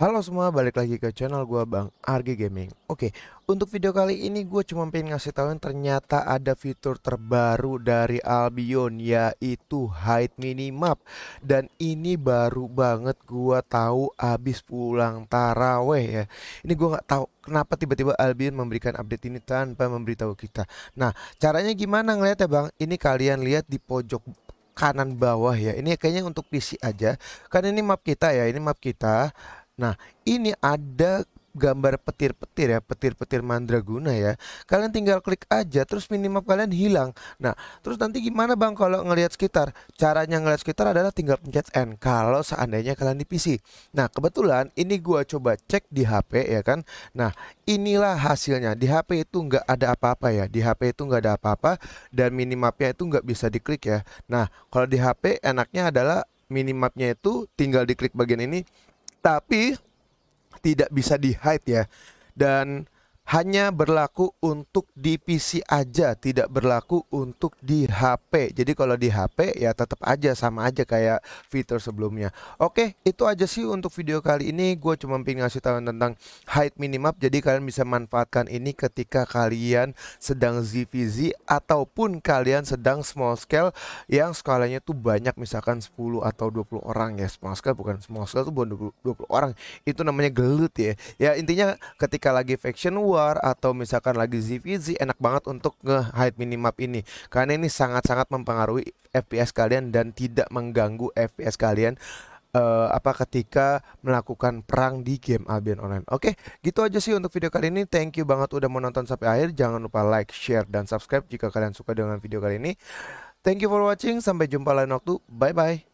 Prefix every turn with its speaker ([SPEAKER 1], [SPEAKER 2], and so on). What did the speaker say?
[SPEAKER 1] Halo semua, balik lagi ke channel gua Bang RG Gaming. Oke, untuk video kali ini gue cuma pengen ngasih tahuin ternyata ada fitur terbaru dari Albion yaitu height minimap dan ini baru banget gua tahu abis pulang taraweh ya. Ini gua nggak tahu kenapa tiba-tiba Albion memberikan update ini tanpa memberitahu kita. Nah, caranya gimana ya Bang? Ini kalian lihat di pojok kanan bawah ya. Ini kayaknya untuk PC aja. Kan ini map kita ya, ini map kita. Nah, ini ada gambar petir-petir ya, petir-petir mandraguna ya. Kalian tinggal klik aja terus minimap kalian hilang. Nah, terus nanti gimana Bang kalau ngelihat sekitar? Caranya ngelihat sekitar adalah tinggal pencet N kalau seandainya kalian di PC. Nah, kebetulan ini gua coba cek di HP ya kan. Nah, inilah hasilnya. Di HP itu nggak ada apa-apa ya. Di HP itu nggak ada apa-apa dan minimapnya itu nggak bisa diklik ya. Nah, kalau di HP enaknya adalah minimapnya itu tinggal diklik bagian ini tapi tidak bisa di hide ya dan hanya berlaku untuk di PC aja, tidak berlaku untuk di HP. Jadi kalau di HP ya tetap aja sama aja kayak fitur sebelumnya. Oke, itu aja sih untuk video kali ini. Gue cuma pengen ngasih tahu tentang height minimap. Jadi kalian bisa manfaatkan ini ketika kalian sedang ZVZ ataupun kalian sedang small scale yang skalanya tuh banyak misalkan 10 atau 20 orang ya. Small scale bukan small scale tuh bukan 20, 20 orang. Itu namanya gelut ya. Ya intinya ketika lagi faction wah keluar atau misalkan lagi ZVZ enak banget untuk nge-hide minimap ini karena ini sangat-sangat mempengaruhi FPS kalian dan tidak mengganggu FPS kalian uh, apa ketika melakukan perang di game Albion Online. Oke, gitu aja sih untuk video kali ini. Thank you banget udah menonton sampai akhir. Jangan lupa like, share, dan subscribe jika kalian suka dengan video kali ini. Thank you for watching. Sampai jumpa lain waktu. Bye bye.